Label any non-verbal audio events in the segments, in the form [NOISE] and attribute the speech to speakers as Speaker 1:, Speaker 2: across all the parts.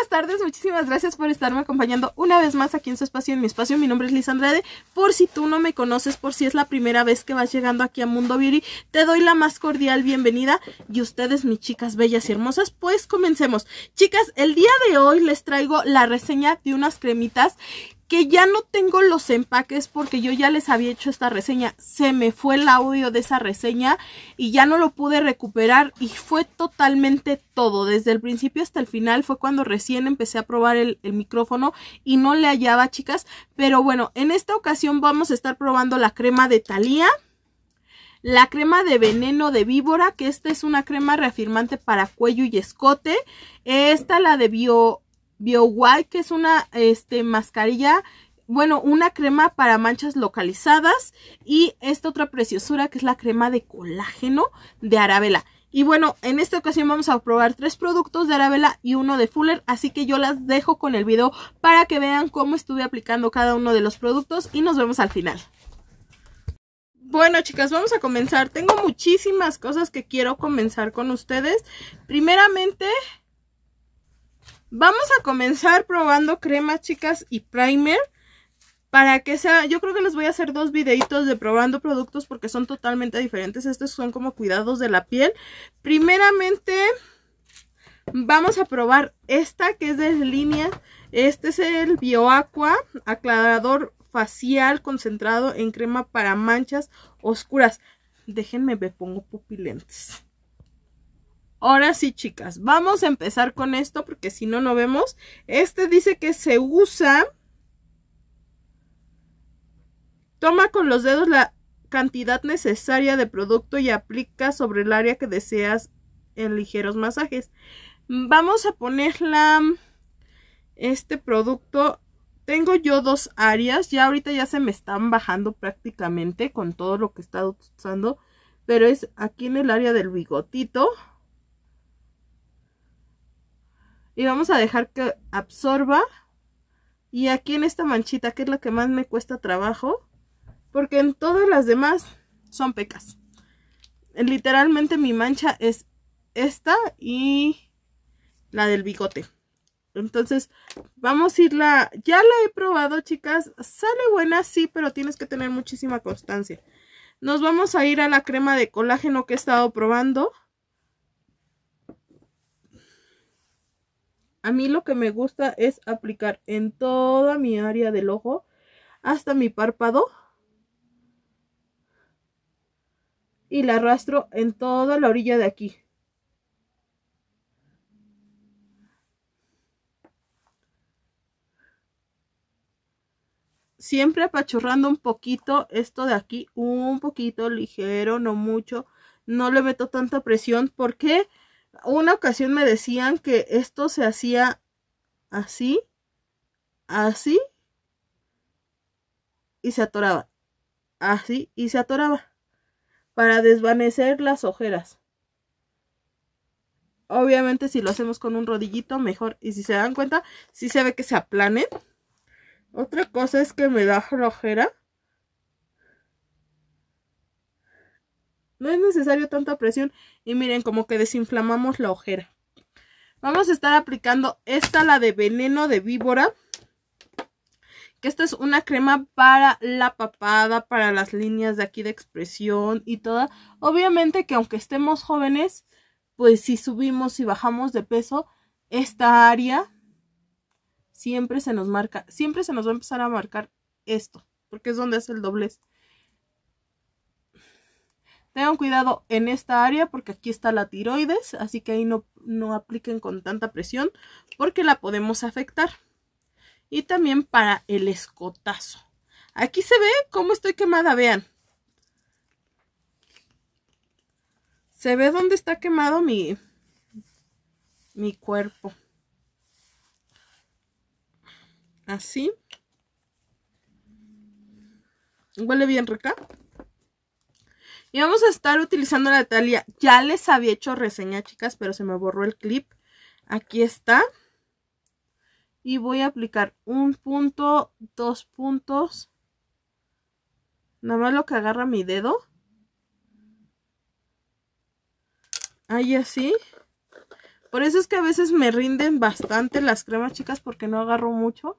Speaker 1: buenas tardes, muchísimas gracias por estarme acompañando una vez más aquí en su espacio, en mi espacio. Mi nombre es Liz Andrade. Por si tú no me conoces, por si es la primera vez que vas llegando aquí a Mundo Beauty, te doy la más cordial bienvenida. Y ustedes, mis chicas bellas y hermosas, pues comencemos. Chicas, el día de hoy les traigo la reseña de unas cremitas que ya no tengo los empaques porque yo ya les había hecho esta reseña. Se me fue el audio de esa reseña y ya no lo pude recuperar y fue totalmente todo. Desde el principio hasta el final fue cuando recién empecé a probar el, micrófono y no le hallaba, chicas. Pero bueno, en esta ocasión vamos a estar probando la crema de Thalía. La crema de veneno de víbora, que esta es una crema reafirmante para cuello y escote. Esta la de Bio BioWhite, que es una este, mascarilla, bueno, una crema para manchas localizadas y esta otra preciosura que es la crema de colágeno de Arabella. Y bueno, en esta ocasión vamos a probar tres productos de Arabella y uno de Fuller, así que yo las dejo con el video para que vean cómo estuve aplicando cada uno de los productos y nos vemos al final. Bueno chicas, vamos a comenzar. Tengo muchísimas cosas que quiero comenzar con ustedes. Primeramente, Vamos a comenzar probando crema chicas, y primer. Para que sea, yo creo que les voy a hacer dos videitos de probando productos porque son totalmente diferentes. Estos son como cuidados de la piel. Primeramente, vamos a probar esta que es de línea. Este es el Bioaqua aclarador facial concentrado en crema para manchas oscuras. Déjenme, me pongo pupilentes. Ahora sí, chicas, vamos a empezar con esto porque si no, no vemos. Este dice que se usa... Toma con los dedos la cantidad necesaria de producto y aplica sobre el área que deseas en ligeros masajes. Vamos a ponerla, este producto. Tengo yo dos áreas. Ya ahorita ya se me están bajando prácticamente con todo lo que he estado usando. Pero es aquí en el área del bigotito. y vamos a dejar que absorba y aquí en esta manchita que es la que más me cuesta trabajo porque en todas las demás son pecas literalmente mi mancha es esta y la del bigote entonces vamos a irla ya la he probado chicas sale buena sí pero tienes que tener muchísima constancia nos vamos a ir a la crema de colágeno que he estado probando A mí lo que me gusta es aplicar en toda mi área del ojo, hasta mi párpado. Y la arrastro en toda la orilla de aquí. Siempre apachurrando un poquito esto de aquí, un poquito ligero, no mucho. No le meto tanta presión porque una ocasión me decían que esto se hacía así, así, y se atoraba. Así, y se atoraba. Para desvanecer las ojeras. Obviamente si lo hacemos con un rodillito, mejor. Y si se dan cuenta, sí se ve que se aplanen. Otra cosa es que me da ojera. No es necesario tanta presión y miren como que desinflamamos la ojera. Vamos a estar aplicando esta, la de veneno de víbora. Que esta es una crema para la papada, para las líneas de aquí de expresión y toda. Obviamente que aunque estemos jóvenes, pues si subimos y bajamos de peso, esta área siempre se nos marca, siempre se nos va a empezar a marcar esto, porque es donde es el doblez. Tengan cuidado en esta área porque aquí está la tiroides, así que ahí no, no apliquen con tanta presión porque la podemos afectar. Y también para el escotazo. Aquí se ve cómo estoy quemada, vean. Se ve dónde está quemado mi, mi cuerpo. Así. Huele bien rica. Y vamos a estar utilizando la Talia. Ya les había hecho reseña, chicas, pero se me borró el clip. Aquí está. Y voy a aplicar un punto, dos puntos. Nada más lo que agarra mi dedo. Ahí así. Por eso es que a veces me rinden bastante las cremas, chicas, porque no agarro mucho.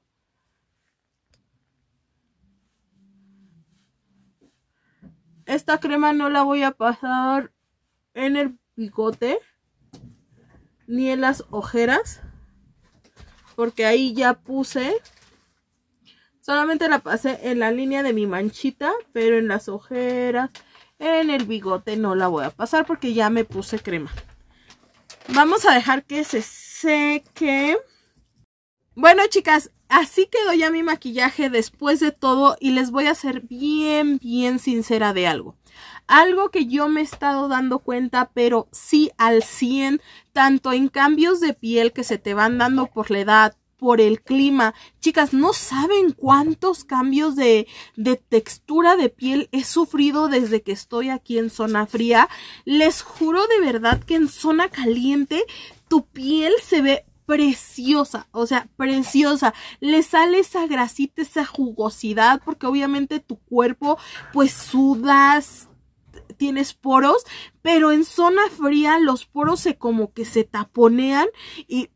Speaker 1: Esta crema no la voy a pasar en el bigote. Ni en las ojeras. Porque ahí ya puse. Solamente la pasé en la línea de mi manchita. Pero en las ojeras. En el bigote no la voy a pasar porque ya me puse crema. Vamos a dejar que se seque. Bueno, chicas, Así quedó ya mi maquillaje después de todo y les voy a ser bien, bien sincera de algo. Algo que yo me he estado dando cuenta, pero sí al 100, tanto en cambios de piel que se te van dando por la edad, por el clima. Chicas, no saben cuántos cambios de, de, textura de piel he sufrido desde que estoy aquí en zona fría. Les juro de verdad que en zona caliente tu piel se ve preciosa, o sea, preciosa. Le sale esa grasita, esa jugosidad, porque obviamente tu cuerpo pues sudas, tienes poros, pero en zona fría los poros se como que se taponean y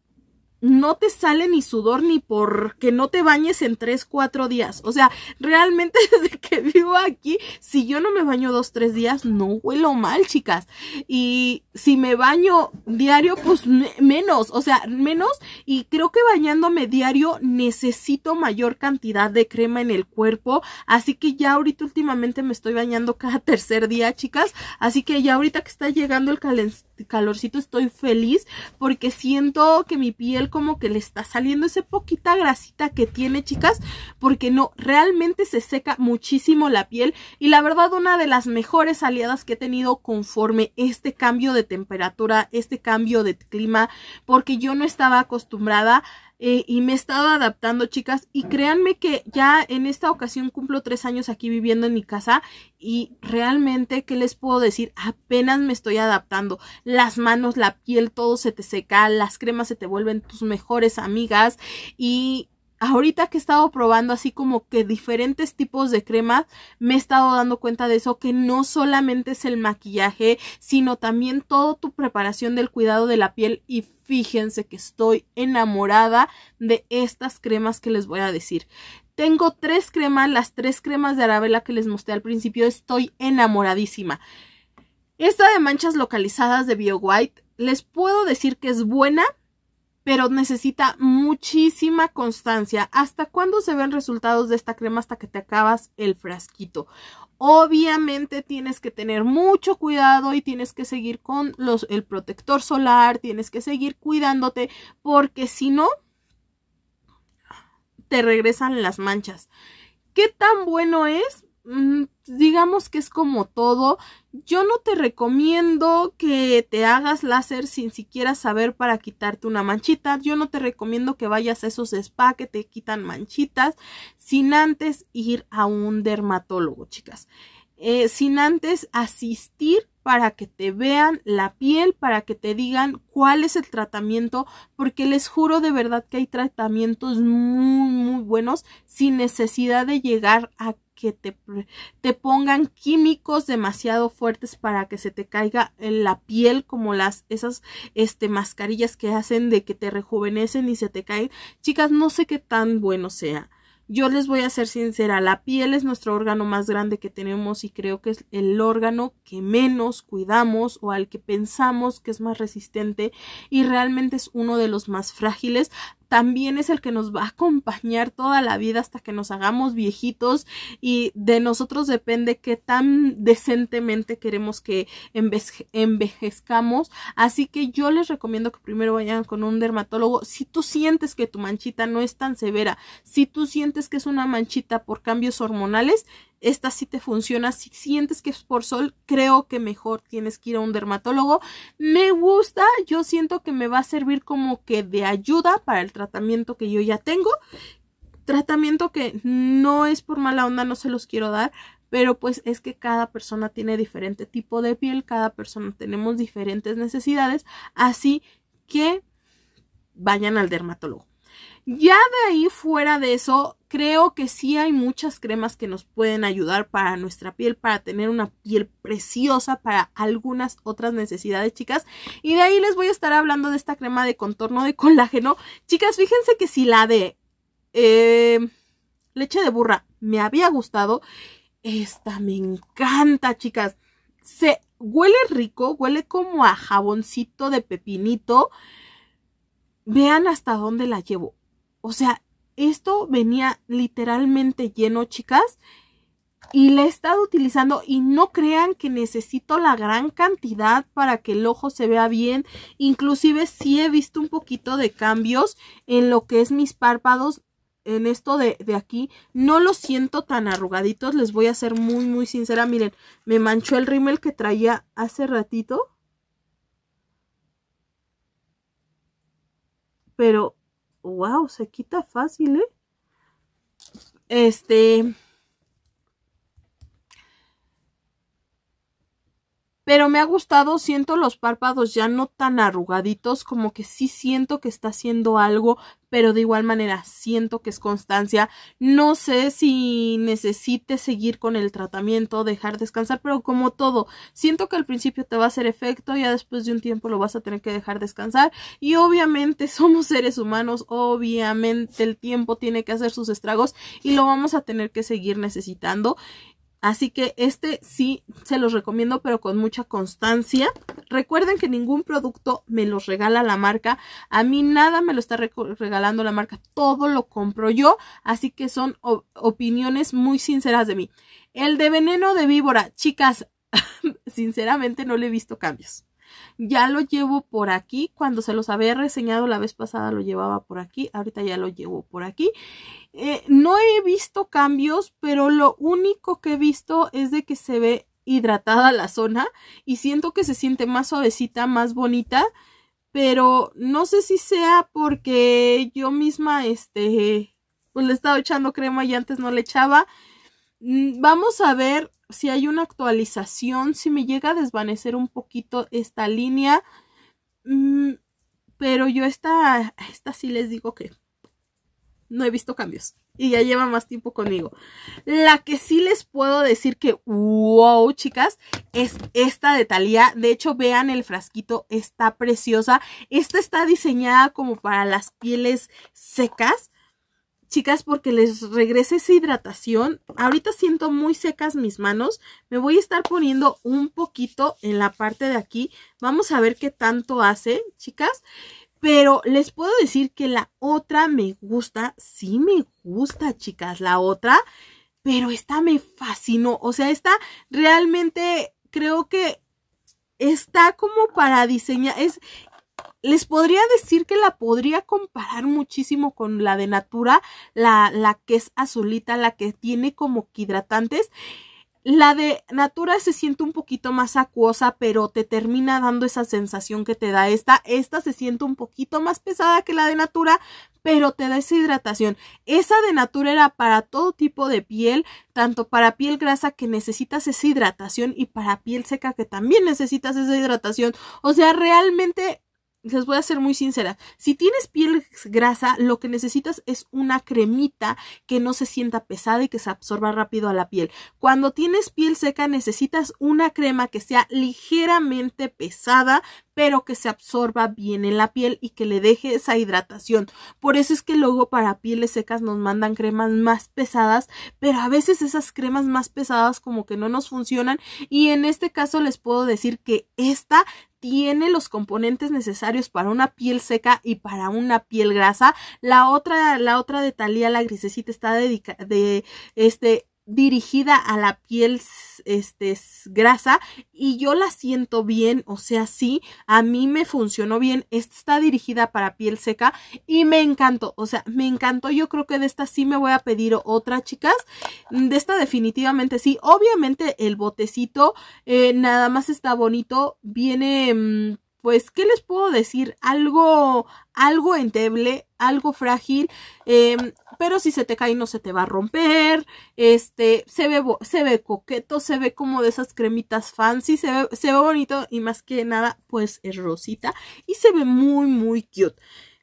Speaker 1: no te sale ni sudor ni porque no te bañes en 3, 4 días. O sea, realmente [LAUGHS] desde que vivo aquí, si yo no me baño 2, 3 días, no huelo mal, chicas. Y si me baño diario, pues menos, o sea, menos. Y creo que bañándome diario necesito mayor cantidad de crema en el cuerpo. Así que ya ahorita últimamente me estoy bañando cada [LAUGHS] tercer día, chicas. Así que ya ahorita que está llegando el calentamiento calorcito estoy feliz porque siento que mi piel como que le está saliendo ese poquita grasita que tiene chicas porque no realmente se seca muchísimo la piel y la verdad una de las mejores aliadas que he tenido conforme este cambio de temperatura este cambio de clima porque yo no estaba acostumbrada eh, y me he estado adaptando, chicas. Y créanme que ya en esta ocasión cumplo tres años aquí viviendo en mi casa y realmente, ¿qué les puedo decir? Apenas me estoy adaptando. Las manos, la piel, todo se te seca, las cremas se te vuelven tus mejores amigas y ahorita que he estado probando así como que diferentes tipos de cremas, me he estado dando cuenta de eso, que no solamente es el maquillaje, sino también toda tu preparación del cuidado de la piel y fíjense que estoy enamorada de estas cremas que les voy a decir. Tengo tres cremas, las tres cremas de Arabella que les mostré al principio, estoy enamoradísima. Esta de manchas localizadas de BioWhite, les puedo decir que es buena, pero necesita muchísima constancia. ¿Hasta cuándo se ven resultados de esta crema? Hasta que te acabas el frasquito. Obviamente tienes que tener mucho cuidado y tienes que seguir con los, el protector solar, tienes que seguir cuidándote porque si no, te regresan las manchas. ¿Qué tan bueno es? Mm, digamos que es como todo, yo no te recomiendo que te hagas láser sin siquiera saber para quitarte una manchita, yo no te recomiendo que vayas a esos spa que te quitan manchitas sin antes ir a un dermatólogo, chicas. Eh, sin antes asistir para que te vean la piel, para que te digan cuál es el tratamiento, porque les juro de verdad que hay tratamientos muy, muy buenos sin necesidad de llegar a que te, te, pongan químicos demasiado fuertes para que se te caiga en la piel como las esas este mascarillas que hacen de que te rejuvenecen y se te caen. Chicas, no sé qué tan bueno sea. Yo les voy a ser sincera, la piel es nuestro órgano más grande que tenemos y creo que es el órgano que menos cuidamos o al que pensamos que es más resistente y realmente es uno de los más frágiles también es el que nos va a acompañar toda la vida hasta que nos hagamos viejitos y de nosotros depende qué tan decentemente queremos que envejezcamos. Así que yo les recomiendo que primero vayan con un dermatólogo. Si tú sientes que tu manchita no es tan severa, si tú sientes que es una manchita por cambios hormonales, esta sí te funciona. Si sientes que es por sol, creo que mejor tienes que ir a un dermatólogo. Me gusta, yo siento que me va a servir como que de ayuda para el tratamiento que yo ya tengo. Tratamiento que no es por mala onda, no se los quiero dar, pero pues es que cada persona tiene diferente tipo de piel, cada persona tenemos diferentes necesidades, así que vayan al dermatólogo. Ya de ahí fuera de eso, creo que sí hay muchas cremas que nos pueden ayudar para nuestra piel, para tener una piel preciosa, para algunas otras necesidades, chicas. Y de ahí les voy a estar hablando de esta crema de contorno de colágeno. Chicas, fíjense que si la de eh, leche de burra me había gustado, esta me encanta, chicas. Se huele rico, huele como a jaboncito de pepinito. Vean hasta dónde la llevo. O sea, esto venía literalmente lleno, chicas. Y la he estado utilizando y no crean que necesito la gran cantidad para que el ojo se vea bien. Inclusive sí he visto un poquito de cambios en lo que es mis párpados en esto de, aquí, no los siento tan arrugaditos, les voy a ser muy, muy sincera, miren, me manchó el rímel que traía hace ratito, pero wow, se quita fácil, ¿eh? Este, pero me ha gustado, siento los párpados ya no tan arrugaditos, como que sí siento que está haciendo algo, pero de igual manera siento que es constancia. No sé si necesite seguir con el tratamiento, dejar descansar, pero como todo, siento que al principio te va a hacer efecto, ya después de un tiempo lo vas a tener que dejar descansar y obviamente [LAUGHS] somos seres humanos, obviamente el tiempo tiene que hacer sus estragos y lo vamos a tener que seguir necesitando. Así que este sí se los recomiendo, pero con mucha constancia. Recuerden que ningún producto me los regala la marca. A mí nada me lo está regalando la marca. Todo lo compro yo. Así que son opiniones muy sinceras de mí. El de veneno de víbora, chicas, [LAUGHS] sinceramente no le he visto cambios. Ya lo llevo por aquí. Cuando se los había reseñado la vez pasada lo llevaba por aquí. Ahorita ya lo llevo por aquí. Eh, no he visto cambios, pero lo único que he visto es de que se ve hidratada la zona y siento que se siente más suavecita, más bonita. Pero no sé si sea porque yo misma, este, pues le he estado echando crema y antes no le echaba. Mm, vamos a ver si hay una actualización, si me llega a desvanecer un poquito esta línea. Mm, pero yo esta, esta sí les digo que no he visto cambios. Y ya lleva más tiempo conmigo. La que sí les puedo decir que, wow, chicas, es esta de Thalía. De hecho, vean el frasquito, está preciosa. Esta está diseñada como para las pieles secas chicas, porque les regrese esa hidratación. Ahorita siento muy secas mis manos. Me voy a estar poniendo un poquito en la parte de aquí. Vamos a ver qué tanto hace, chicas. Pero les puedo decir que la otra me gusta. Sí me gusta, chicas, la otra. Pero esta me fascinó. O sea, esta realmente creo que está como para diseñar, es, les podría decir que la podría comparar muchísimo con la de Natura, la, la que es azulita, la que tiene como hidratantes. La de Natura se siente un poquito más acuosa, pero te termina dando esa sensación que te da esta. Esta se siente un poquito más pesada que la de Natura, pero te da esa hidratación. Esa de Natura era para todo tipo de piel, tanto para piel grasa que necesitas esa hidratación y para piel seca que también necesitas esa hidratación. O sea, realmente les voy a ser muy sincera, si tienes piel grasa, lo que necesitas es una cremita que no se sienta pesada y que se absorba rápido a la piel. Cuando tienes piel seca, necesitas una crema que sea ligeramente pesada, pero que se absorba bien en la piel y que le deje esa hidratación. Por eso es que luego para pieles secas nos mandan cremas más pesadas, pero a veces esas cremas más pesadas como que no nos funcionan y en este caso les puedo decir que esta tiene los componentes necesarios para una piel seca y para una piel grasa. La otra, la otra de Talía, la grisecita, está dedicada de este dirigida a la piel este, grasa y yo la siento bien, o sea, sí, a mí me funcionó bien, esta está dirigida para piel seca y me encantó, o sea, me encantó, yo creo que de esta sí me voy a pedir otra, chicas, de esta definitivamente sí, obviamente el botecito eh, nada más está bonito, viene... Mm, pues, ¿qué les puedo decir? Algo, algo enteble, algo frágil, em, pero si se te cae no se te va a romper, este, se ve, se ve coqueto, se ve como de esas cremitas fancy, se ve, se ve bonito y más que nada, pues, es rosita y se ve muy, muy cute.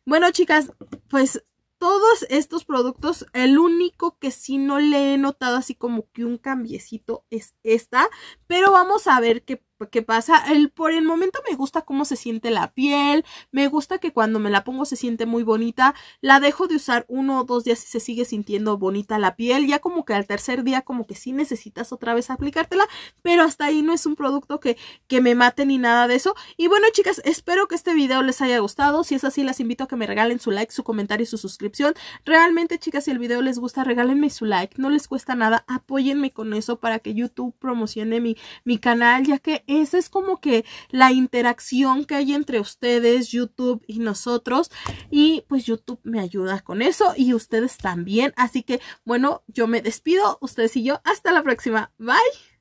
Speaker 1: Bueno, chicas, pues todos estos productos, el único que sí no le he notado así como que un cambiecito es esta, pero vamos a ver qué qué pasa. El, por el momento me gusta cómo se siente la piel, me gusta que cuando me la pongo se siente muy bonita, la dejo de usar uno o dos días y se sigue sintiendo bonita la piel, ya como que al tercer día como que sí necesitas otra vez aplicártela, pero hasta ahí no es un producto que, me mate ni nada de eso. Y bueno chicas, espero que este video les haya gustado, si es así las invito a que me regalen su like, su comentario y su suscripción. Realmente chicas, si el video les gusta, regálenme su like, no les cuesta nada, apóyenme con eso para que YouTube promocione mi, mi canal, ya que esa es como que la interacción que hay entre ustedes, YouTube y nosotros. Y pues YouTube me ayuda con eso y ustedes también. Así que bueno, yo me despido, ustedes y yo. Hasta la próxima. Bye.